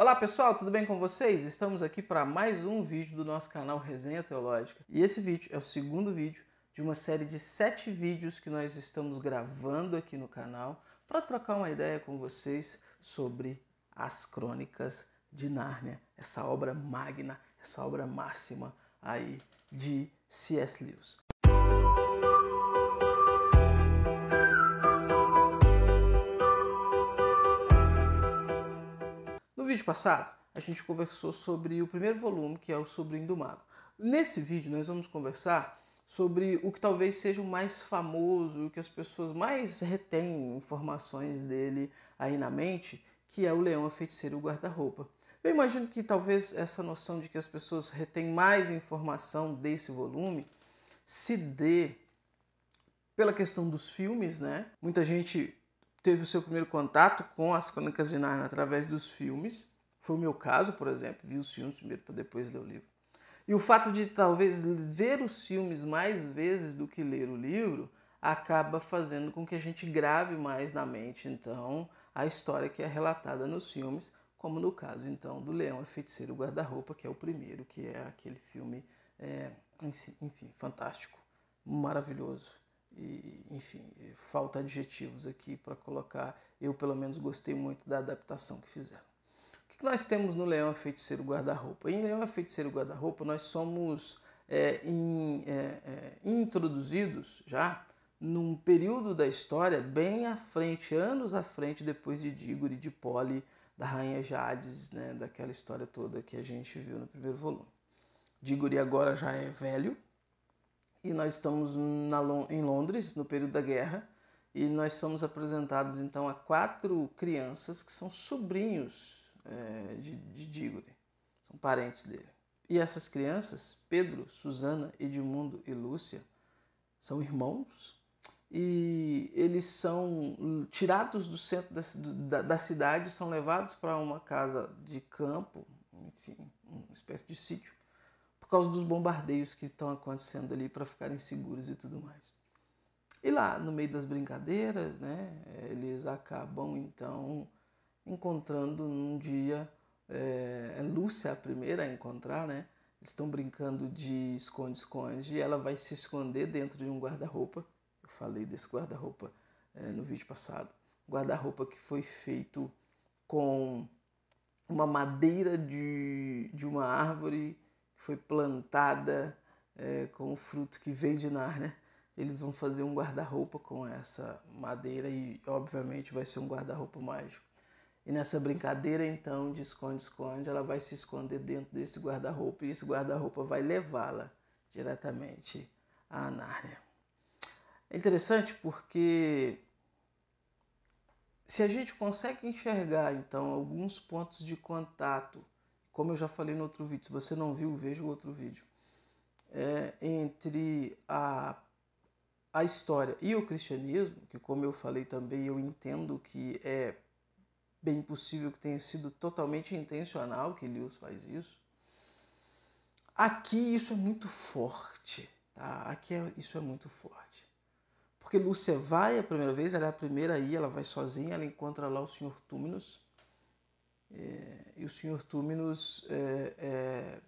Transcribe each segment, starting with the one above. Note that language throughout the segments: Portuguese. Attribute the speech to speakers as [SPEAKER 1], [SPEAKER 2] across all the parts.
[SPEAKER 1] Olá pessoal, tudo bem com vocês? Estamos aqui para mais um vídeo do nosso canal Resenha Teológica. E esse vídeo é o segundo vídeo de uma série de sete vídeos que nós estamos gravando aqui no canal para trocar uma ideia com vocês sobre as crônicas de Nárnia, essa obra magna, essa obra máxima aí de C.S. Lewis. vídeo passado, a gente conversou sobre o primeiro volume, que é o Sobrinho do Mago. Nesse vídeo, nós vamos conversar sobre o que talvez seja o mais famoso, o que as pessoas mais retêm informações dele aí na mente, que é o Leão, a Feiticeira e o Guarda-Roupa. Eu imagino que talvez essa noção de que as pessoas retêm mais informação desse volume se dê pela questão dos filmes, né? Muita gente teve o seu primeiro contato com as Crônicas de Narnia através dos filmes. Foi o meu caso, por exemplo, vi os filmes primeiro para depois ler o livro. E o fato de talvez ver os filmes mais vezes do que ler o livro acaba fazendo com que a gente grave mais na mente, então, a história que é relatada nos filmes, como no caso, então, do Leão é Feiticeiro Guarda-Roupa, que é o primeiro, que é aquele filme, é, enfim, fantástico, maravilhoso e, enfim, falta adjetivos aqui para colocar. Eu, pelo menos, gostei muito da adaptação que fizeram. O que nós temos no Leão é Feiticeiro Guarda-Roupa? Em Leão é Feiticeiro Guarda-Roupa, nós somos é, in, é, é, introduzidos já num período da história bem à frente, anos à frente depois de Dígore, de Poli, da Rainha Jades, né, daquela história toda que a gente viu no primeiro volume. Dígore agora já é velho, e nós estamos na, em Londres, no período da guerra, e nós somos apresentados então a quatro crianças que são sobrinhos é, de, de Digore, são parentes dele. E essas crianças, Pedro, Susana, Edmundo e Lúcia, são irmãos e eles são tirados do centro da, da cidade, são levados para uma casa de campo, enfim, uma espécie de sítio, causa dos bombardeios que estão acontecendo ali para ficarem seguros e tudo mais. E lá, no meio das brincadeiras, né, eles acabam então encontrando um dia. Eh, é, Lúcia é a primeira a encontrar, né? Eles estão brincando de esconde-esconde e ela vai se esconder dentro de um guarda-roupa. Eu falei desse guarda-roupa é, no vídeo passado. Guarda-roupa que foi feito com uma madeira de, de uma árvore foi plantada é, com o fruto que veio de Nárnia. Né? Eles vão fazer um guarda-roupa com essa madeira e, obviamente, vai ser um guarda-roupa mágico. E nessa brincadeira, então, de esconde-esconde, ela vai se esconder dentro desse guarda-roupa e esse guarda-roupa vai levá-la diretamente à Nárnia. É interessante porque se a gente consegue enxergar, então, alguns pontos de contato como eu já falei no outro vídeo, se você não viu, veja o outro vídeo. É, entre a, a história e o cristianismo, que como eu falei também, eu entendo que é bem possível que tenha sido totalmente intencional que Lewis faz isso. Aqui isso é muito forte, tá? Aqui é, isso é muito forte. Porque Lúcia vai a primeira vez, ela é a primeira aí, ela vai sozinha, ela encontra lá o Sr. Túminos. É, e o senhor Túminos, é, é,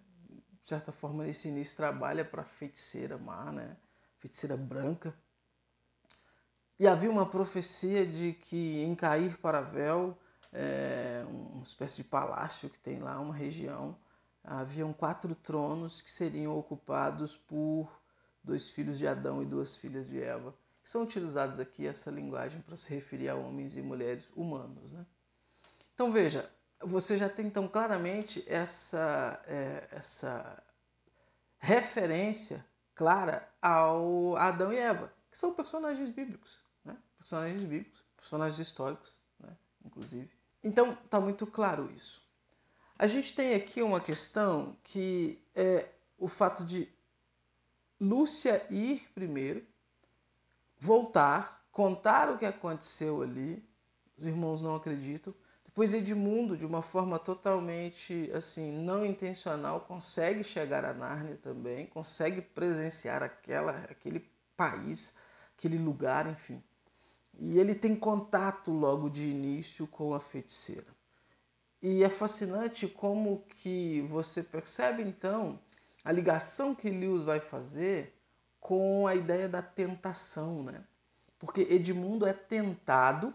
[SPEAKER 1] de certa forma, nesse início trabalha para a feiticeira má, né? feiticeira branca. E havia uma profecia de que em Cair Paravel, é, uma espécie de palácio que tem lá, uma região, haviam quatro tronos que seriam ocupados por dois filhos de Adão e duas filhas de Eva. São utilizados aqui essa linguagem para se referir a homens e mulheres humanos. Né? Então veja, você já tem então claramente essa, é, essa referência clara ao Adão e Eva, que são personagens bíblicos, né? personagens bíblicos, personagens históricos, né? inclusive. Então está muito claro isso. A gente tem aqui uma questão que é o fato de Lúcia ir primeiro, voltar, contar o que aconteceu ali, os irmãos não acreditam, Pois Edmundo, de uma forma totalmente assim não intencional, consegue chegar a Nárnia também, consegue presenciar aquela, aquele país, aquele lugar, enfim. E ele tem contato logo de início com a feiticeira. E é fascinante como que você percebe então a ligação que Lewis vai fazer com a ideia da tentação, né? Porque Edmundo é tentado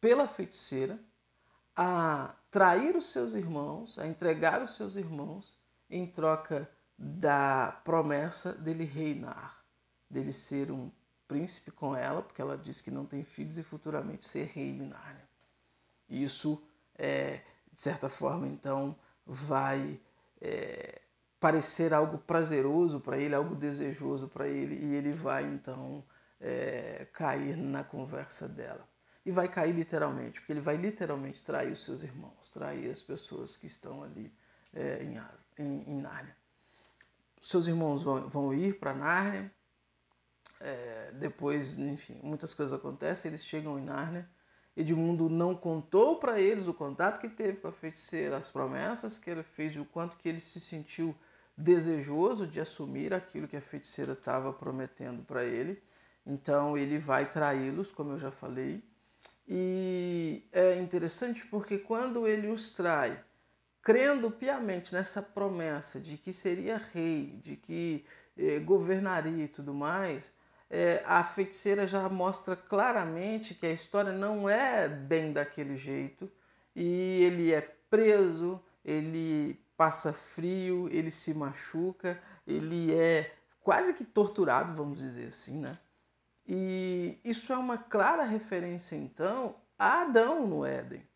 [SPEAKER 1] pela feiticeira a trair os seus irmãos, a entregar os seus irmãos em troca da promessa dele reinar, dele ser um príncipe com ela, porque ela diz que não tem filhos e futuramente ser rei Isso, é, de certa forma, então, vai é, parecer algo prazeroso para ele, algo desejoso para ele, e ele vai, então, é, cair na conversa dela e vai cair literalmente, porque ele vai literalmente trair os seus irmãos, trair as pessoas que estão ali é, em, em, em, Nárnia. Seus irmãos vão, vão ir para Nárnia, é, depois, enfim, muitas coisas acontecem, eles chegam em Nárnia. Edmundo não contou para eles o contato que teve com a feiticeira, as promessas que ele fez e o quanto que ele se sentiu desejoso de assumir aquilo que a feiticeira estava prometendo para ele. Então ele vai traí-los, como eu já falei, e é interessante porque quando ele os trai, crendo piamente nessa promessa de que seria rei, de que eh, governaria e tudo mais, eh, a feiticeira já mostra claramente que a história não é bem daquele jeito e ele é preso, ele passa frio, ele se machuca, ele é quase que torturado, vamos dizer assim, né? E isso é uma clara referência, então, a Adão no Éden,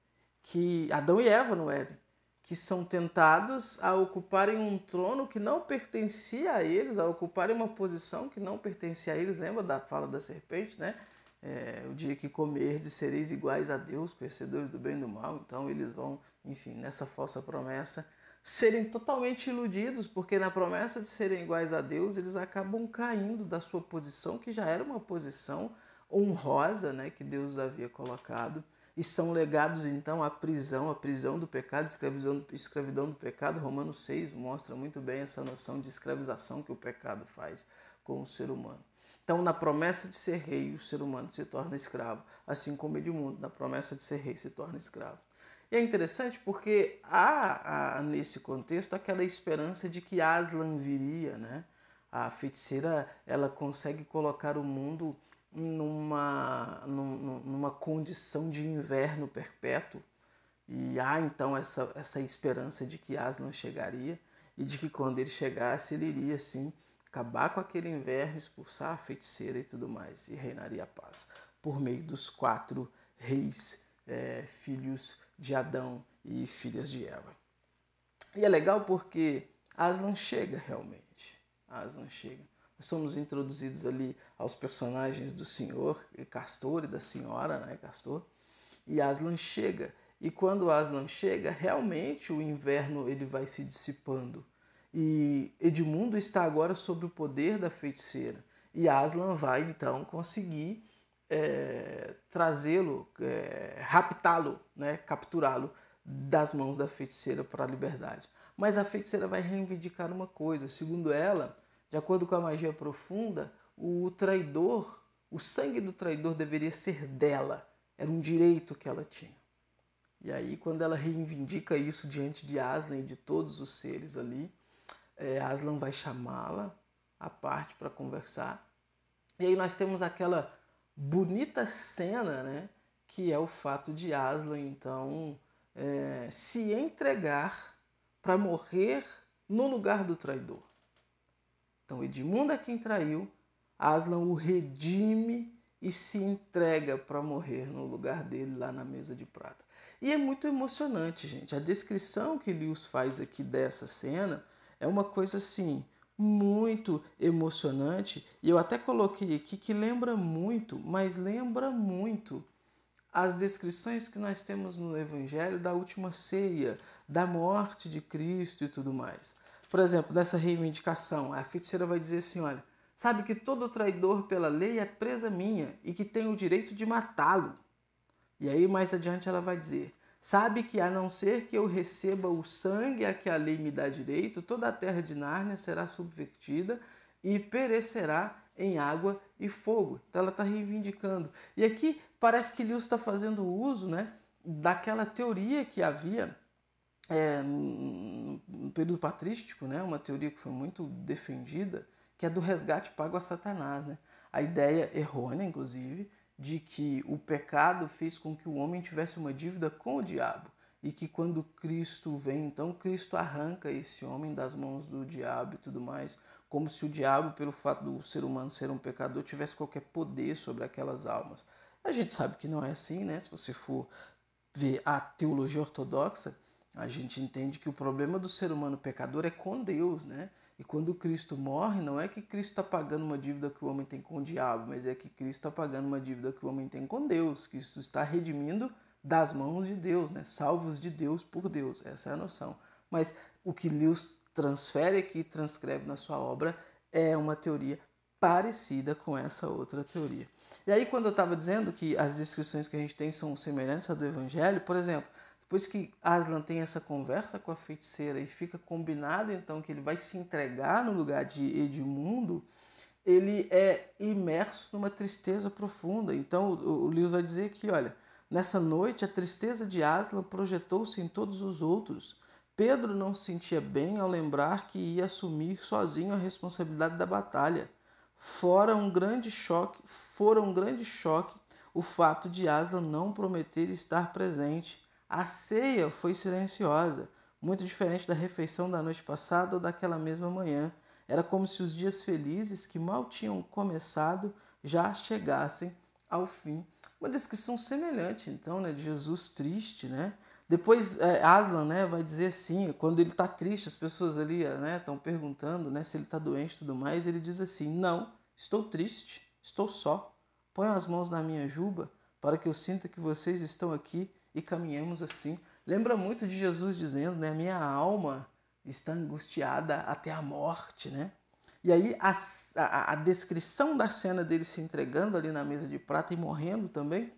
[SPEAKER 1] que Adão e Eva no Éden, que são tentados a ocuparem um trono que não pertencia a eles, a ocuparem uma posição que não pertencia a eles. Lembra da fala da serpente, né? É, o dia que comerdes sereis iguais a Deus, conhecedores do bem e do mal. Então eles vão, enfim, nessa falsa promessa serem totalmente iludidos, porque na promessa de serem iguais a Deus, eles acabam caindo da sua posição, que já era uma posição honrosa né, que Deus havia colocado, e são legados então à prisão, à prisão do pecado, escravidão, escravidão do pecado. Romanos 6 mostra muito bem essa noção de escravização que o pecado faz com o ser humano. Então, na promessa de ser rei, o ser humano se torna escravo, assim como o mundo na promessa de ser rei, se torna escravo. E é interessante porque há, há, nesse contexto aquela esperança de que Aslan viria, né? A feiticeira ela consegue colocar o mundo numa, numa condição de inverno perpétuo e há então essa, essa esperança de que Aslan chegaria e de que quando ele chegasse ele iria sim acabar com aquele inverno, expulsar a feiticeira e tudo mais e reinaria a paz por meio dos quatro reis é, filhos de Adão e filhas de Eva. E é legal porque Aslan chega realmente. Aslan chega. Nós somos introduzidos ali aos personagens do senhor Castor e da senhora, né, Castor? E Aslan chega. E quando Aslan chega, realmente o inverno ele vai se dissipando. E Edmundo está agora sob o poder da feiticeira. E Aslan vai então conseguir é, trazê-lo, é, raptá-lo, né, capturá-lo das mãos da feiticeira para a liberdade. Mas a feiticeira vai reivindicar uma coisa. Segundo ela, de acordo com a magia profunda, o traidor, o sangue do traidor deveria ser dela. Era um direito que ela tinha. E aí, quando ela reivindica isso diante de Aslan e de todos os seres ali, é, Aslan vai chamá-la à parte para conversar. E aí nós temos aquela bonita cena, né? Que é o fato de Aslan, então, é, se entregar para morrer no lugar do traidor. Então, Edmundo é quem traiu, Aslan o redime e se entrega para morrer no lugar dele lá na mesa de prata. E é muito emocionante, gente. A descrição que Lewis faz aqui dessa cena é uma coisa assim muito emocionante e eu até coloquei aqui que lembra muito, mas lembra muito as descrições que nós temos no Evangelho da última ceia, da morte de Cristo e tudo mais. Por exemplo, nessa reivindicação, a feiticeira vai dizer assim: olha, sabe que todo traidor pela lei é presa minha e que tem o direito de matá-lo. E aí mais adiante ela vai dizer: Sabe que, a não ser que eu receba o sangue a que a lei me dá direito, toda a terra de Nárnia será subvertida e perecerá em água e fogo. Então ela está reivindicando. E aqui parece que Lewis está fazendo uso né, daquela teoria que havia é, no período patrístico, né, uma teoria que foi muito defendida, que é do resgate pago a Satanás. Né? A ideia errônea, inclusive, de que o pecado fez com que o homem tivesse uma dívida com o diabo e que quando Cristo vem, então Cristo arranca esse homem das mãos do diabo e tudo mais, como se o diabo, pelo fato do ser humano ser um pecador, tivesse qualquer poder sobre aquelas almas. A gente sabe que não é assim, né? Se você for ver a teologia ortodoxa, a gente entende que o problema do ser humano pecador é com Deus, né? E quando Cristo morre, não é que Cristo está pagando uma dívida que o homem tem com o diabo, mas é que Cristo está pagando uma dívida que o homem tem com Deus, que isso está redimindo das mãos de Deus, né? salvos de Deus por Deus. Essa é a noção. Mas o que Lewis transfere aqui, transcreve na sua obra, é uma teoria parecida com essa outra teoria. E aí, quando eu estava dizendo que as descrições que a gente tem são semelhança do Evangelho, por exemplo, depois que Aslan tem essa conversa com a feiticeira e fica combinado então que ele vai se entregar no lugar de Edmundo, ele é imerso numa tristeza profunda. Então o, o Lewis vai dizer que, olha, nessa noite a tristeza de Aslan projetou-se em todos os outros. Pedro não se sentia bem ao lembrar que ia assumir sozinho a responsabilidade da batalha. Fora um grande choque, fora um grande choque o fato de Aslan não prometer estar presente a ceia foi silenciosa, muito diferente da refeição da noite passada ou daquela mesma manhã. Era como se os dias felizes que mal tinham começado já chegassem ao fim. Uma descrição semelhante, então, né, de Jesus triste, né? Depois é, Aslan, né, vai dizer assim, quando ele está triste, as pessoas ali, é, né, estão perguntando, né, se ele está doente e tudo mais, ele diz assim: "Não, estou triste, estou só. Põe as mãos na minha juba para que eu sinta que vocês estão aqui e caminhemos assim. Lembra muito de Jesus dizendo, né? Minha alma está angustiada até a morte, né? E aí a, a, a descrição da cena dele se entregando ali na mesa de prata e morrendo também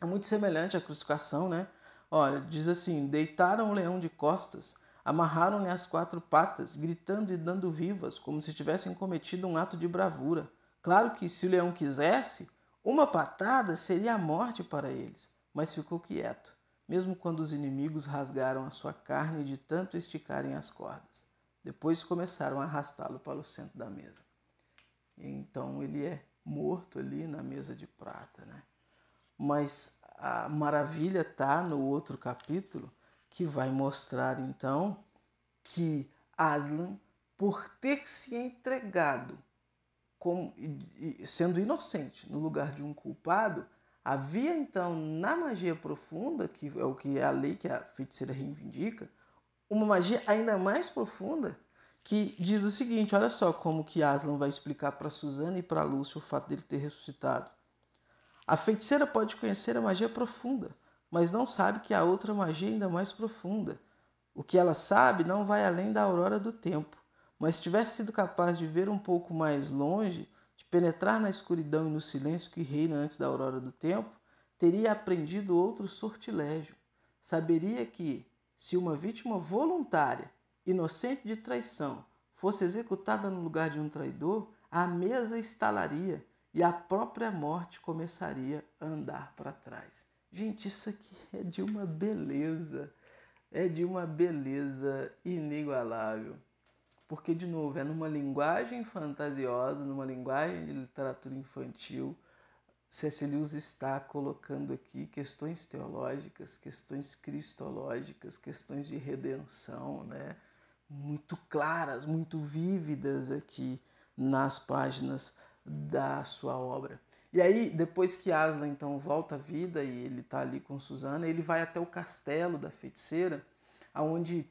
[SPEAKER 1] é muito semelhante à crucificação, né? Olha, diz assim: deitaram o leão de costas, amarraram-lhe as quatro patas, gritando e dando vivas, como se tivessem cometido um ato de bravura. Claro que se o leão quisesse, uma patada seria a morte para eles, mas ficou quieto, mesmo quando os inimigos rasgaram a sua carne de tanto esticarem as cordas. Depois começaram a arrastá-lo para o centro da mesa. Então ele é morto ali na mesa de prata, né? Mas a maravilha está no outro capítulo que vai mostrar então que Aslan, por ter se entregado como, sendo inocente no lugar de um culpado, havia então na magia profunda, que é o que é a lei que a feiticeira reivindica, uma magia ainda mais profunda que diz o seguinte: olha só como que Aslan vai explicar para Suzana e para Lúcio o fato dele ter ressuscitado. A feiticeira pode conhecer a magia profunda, mas não sabe que há outra magia ainda mais profunda. O que ela sabe não vai além da aurora do tempo mas se tivesse sido capaz de ver um pouco mais longe, de penetrar na escuridão e no silêncio que reina antes da aurora do tempo, teria aprendido outro sortilégio. Saberia que, se uma vítima voluntária, inocente de traição, fosse executada no lugar de um traidor, a mesa estalaria e a própria morte começaria a andar para trás. Gente, isso aqui é de uma beleza, é de uma beleza inigualável porque, de novo, é numa linguagem fantasiosa, numa linguagem de literatura infantil. C.S. está colocando aqui questões teológicas, questões cristológicas, questões de redenção, né? muito claras, muito vívidas aqui nas páginas da sua obra. E aí, depois que Aslan então volta à vida e ele está ali com Susana, ele vai até o castelo da feiticeira, aonde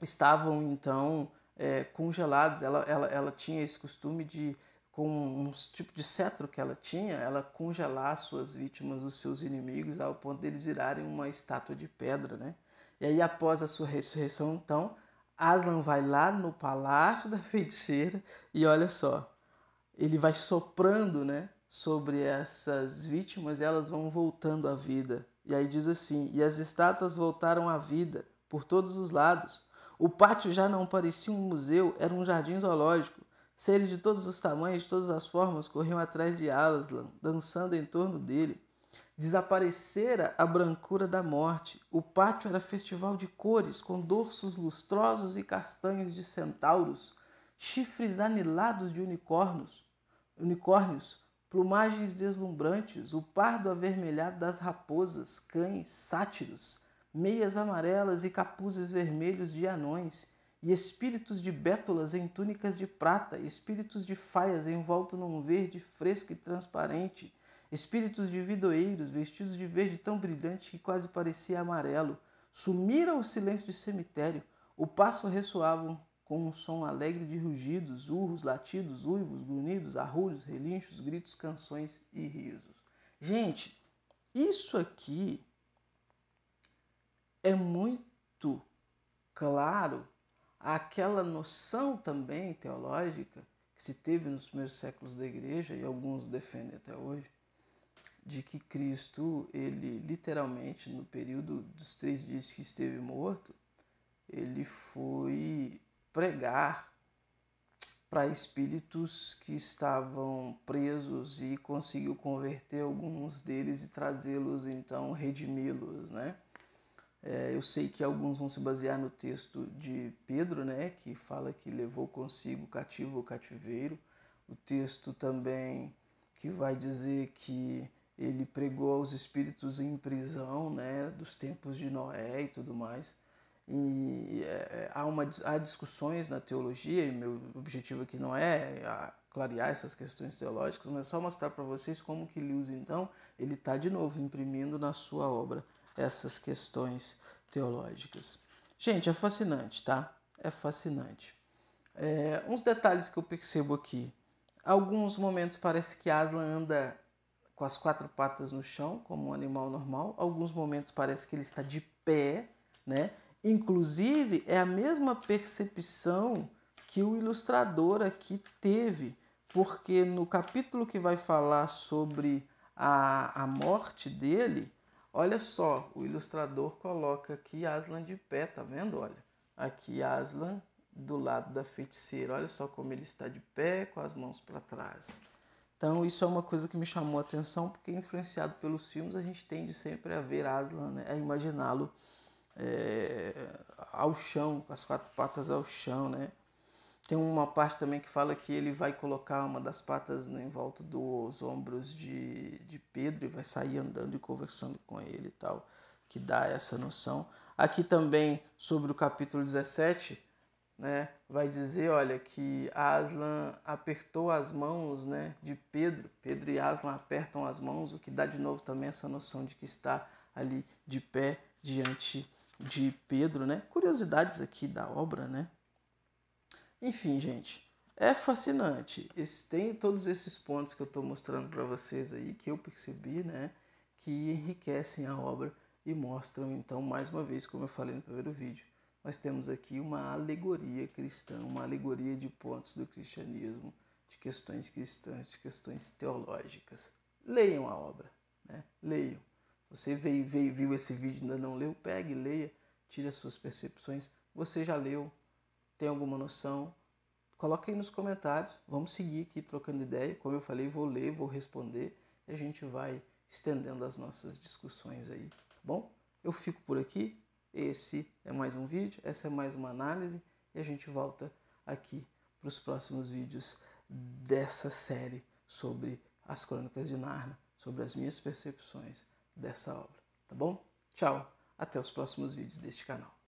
[SPEAKER 1] estavam então é, congelados. Ela, ela, ela tinha esse costume de, com um tipo de cetro que ela tinha, ela congelar suas vítimas, os seus inimigos, ao ponto deles virarem uma estátua de pedra, né? E aí, após a sua ressurreição, então, Aslan vai lá no palácio da feiticeira e olha só, ele vai soprando, né? Sobre essas vítimas, elas vão voltando à vida. E aí diz assim: E as estátuas voltaram à vida por todos os lados, o pátio já não parecia um museu, era um jardim zoológico. Seres de todos os tamanhos, de todas as formas, corriam atrás de Aslan, dançando em torno dele. Desaparecera a brancura da morte. O pátio era festival de cores, com dorsos lustrosos e castanhos de centauros, chifres anilados de unicórnios, unicórnios, plumagens deslumbrantes, o pardo avermelhado das raposas, cães, sátiros meias amarelas e capuzes vermelhos de anões, e espíritos de bétulas em túnicas de prata, espíritos de faias envolto num verde fresco e transparente, espíritos de vidoeiros vestidos de verde tão brilhante que quase parecia amarelo, sumiram o silêncio de cemitério, o passo ressoava com um som alegre de rugidos, urros, latidos, uivos, grunhidos, arrulhos, relinchos, gritos, canções e risos. Gente, isso aqui é muito claro aquela noção também teológica que se teve nos primeiros séculos da igreja e alguns defendem até hoje de que Cristo ele literalmente no período dos três dias que esteve morto ele foi pregar para espíritos que estavam presos e conseguiu converter alguns deles e trazê-los então redimi-los né é, eu sei que alguns vão se basear no texto de Pedro, né, que fala que levou consigo cativo ou cativeiro. O texto também que vai dizer que ele pregou aos espíritos em prisão, né, dos tempos de Noé e tudo mais. E é, é, há, uma, há discussões na teologia, e meu objetivo aqui não é, é clarear essas questões teológicas, mas é só mostrar para vocês como que Lewis, então, ele está de novo imprimindo na sua obra essas questões teológicas. Gente, é fascinante, tá? É fascinante. É, uns detalhes que eu percebo aqui. Alguns momentos parece que Aslan anda com as quatro patas no chão, como um animal normal. Alguns momentos parece que ele está de pé, né? Inclusive, é a mesma percepção que o ilustrador aqui teve, porque no capítulo que vai falar sobre a, a morte dele, Olha só, o ilustrador coloca aqui Aslan de pé, tá vendo? Olha, aqui Aslan do lado da feiticeira. Olha só como ele está de pé, com as mãos para trás. Então, isso é uma coisa que me chamou a atenção, porque influenciado pelos filmes, a gente tende sempre a ver Aslan, né? a imaginá-lo é, ao chão, com as quatro patas ao chão, né? Tem uma parte também que fala que ele vai colocar uma das patas em volta dos ombros de, de Pedro e vai sair andando e conversando com ele e tal, que dá essa noção. Aqui também, sobre o capítulo 17, né, vai dizer, olha, que Aslan apertou as mãos né, de Pedro. Pedro e Aslan apertam as mãos, o que dá de novo também essa noção de que está ali de pé diante de Pedro. Né? Curiosidades aqui da obra, né? Enfim, gente, é fascinante. Esse, tem todos esses pontos que eu estou mostrando para vocês aí, que eu percebi, né? Que enriquecem a obra e mostram, então, mais uma vez, como eu falei no primeiro vídeo, nós temos aqui uma alegoria cristã, uma alegoria de pontos do cristianismo, de questões cristãs, de questões teológicas. Leiam a obra, né? Leiam. Você veio, veio, viu esse vídeo e ainda não leu? Pegue, leia, tire as suas percepções. Você já leu, tem alguma noção? Coloca aí nos comentários. Vamos seguir aqui trocando ideia. Como eu falei, vou ler, vou responder e a gente vai estendendo as nossas discussões aí, tá bom? Eu fico por aqui. Esse é mais um vídeo, essa é mais uma análise e a gente volta aqui para os próximos vídeos dessa série sobre as crônicas de Narna, sobre as minhas percepções dessa obra, tá bom? Tchau, até os próximos vídeos deste canal.